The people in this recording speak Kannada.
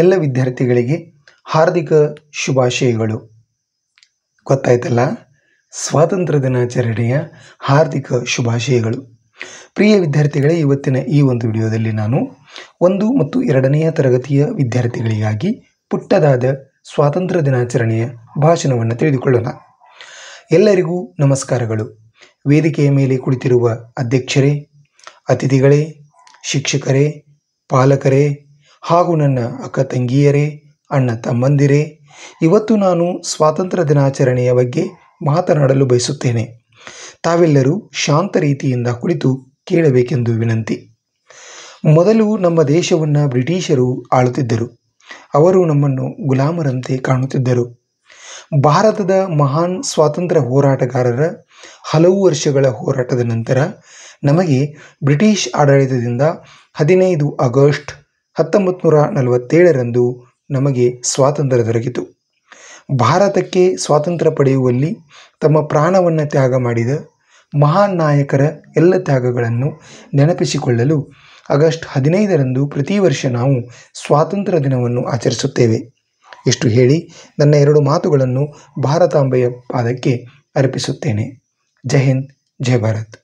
ಎಲ್ಲ ವಿದ್ಯಾರ್ಥಿಗಳಿಗೆ ಹಾರ್ದಿಕ ಶುಭಾಶಯಗಳು ಗೊತ್ತಾಯ್ತಲ್ಲ ಸ್ವಾತಂತ್ರ್ಯ ದಿನಾಚರಣೆಯ ಹಾರ್ದಿಕ ಶುಭಾಶಯಗಳು ಪ್ರಿಯ ವಿದ್ಯಾರ್ಥಿಗಳೇ ಇವತ್ತಿನ ಈ ಒಂದು ವಿಡಿಯೋದಲ್ಲಿ ನಾನು ಒಂದು ಮತ್ತು ಎರಡನೆಯ ತರಗತಿಯ ವಿದ್ಯಾರ್ಥಿಗಳಿಗಾಗಿ ಪುಟ್ಟದಾದ ಸ್ವಾತಂತ್ರ್ಯ ದಿನಾಚರಣೆಯ ಭಾಷಣವನ್ನು ತಿಳಿದುಕೊಳ್ಳೋಣ ಎಲ್ಲರಿಗೂ ನಮಸ್ಕಾರಗಳು ವೇದಿಕೆಯ ಮೇಲೆ ಕುಳಿತಿರುವ ಅಧ್ಯಕ್ಷರೇ ಅತಿಥಿಗಳೇ ಶಿಕ್ಷಕರೇ ಪಾಲಕರೇ ಹಾಗೂ ನನ್ನ ಅಕ್ಕ ತಂಗಿಯರೇ ಅಣ್ಣ ತಮ್ಮಂದಿರೇ ಇವತ್ತು ನಾನು ಸ್ವಾತಂತ್ರ್ಯ ದಿನಾಚರಣೆಯ ಬಗ್ಗೆ ಮಾತನಾಡಲು ಬಯಸುತ್ತೇನೆ ತಾವೆಲ್ಲರೂ ಶಾಂತ ರೀತಿಯಿಂದ ಕುಳಿತು ಕೇಳಬೇಕೆಂದು ವಿನಂತಿ ಮೊದಲು ನಮ್ಮ ದೇಶವನ್ನು ಬ್ರಿಟಿಷರು ಆಳುತ್ತಿದ್ದರು ಅವರು ನಮ್ಮನ್ನು ಗುಲಾಮರಂತೆ ಕಾಣುತ್ತಿದ್ದರು ಭಾರತದ ಮಹಾನ್ ಸ್ವಾತಂತ್ರ್ಯ ಹೋರಾಟಗಾರರ ಹಲವು ವರ್ಷಗಳ ಹೋರಾಟದ ನಂತರ ನಮಗೆ ಬ್ರಿಟಿಷ್ ಆಡಳಿತದಿಂದ ಹದಿನೈದು ಆಗಸ್ಟ್ ಹತ್ತೊಂಬತ್ತು ನೂರ ನಲವತ್ತೇಳರಂದು ನಮಗೆ ಸ್ವಾತಂತ್ರ್ಯ ದೊರಕಿತು ಭಾರತಕ್ಕೆ ಸ್ವಾತಂತ್ರ್ಯ ಪಡೆಯುವಲ್ಲಿ ತಮ್ಮ ಪ್ರಾಣವನ್ನು ತ್ಯಾಗ ಮಾಡಿದ ಮಹಾನ್ ನಾಯಕರ ಎಲ್ಲ ತ್ಯಾಗಗಳನ್ನು ನೆನಪಿಸಿಕೊಳ್ಳಲು ಆಗಸ್ಟ್ ಹದಿನೈದರಂದು ಪ್ರತಿ ವರ್ಷ ನಾವು ಸ್ವಾತಂತ್ರ್ಯ ದಿನವನ್ನು ಆಚರಿಸುತ್ತೇವೆ ಇಷ್ಟು ಹೇಳಿ ನನ್ನ ಎರಡು ಮಾತುಗಳನ್ನು ಭಾರತಾಂಬೆಯ ಪಾದಕ್ಕೆ ಅರ್ಪಿಸುತ್ತೇನೆ ಜೈ ಹಿಂದ್ ಜೈ ಭಾರತ್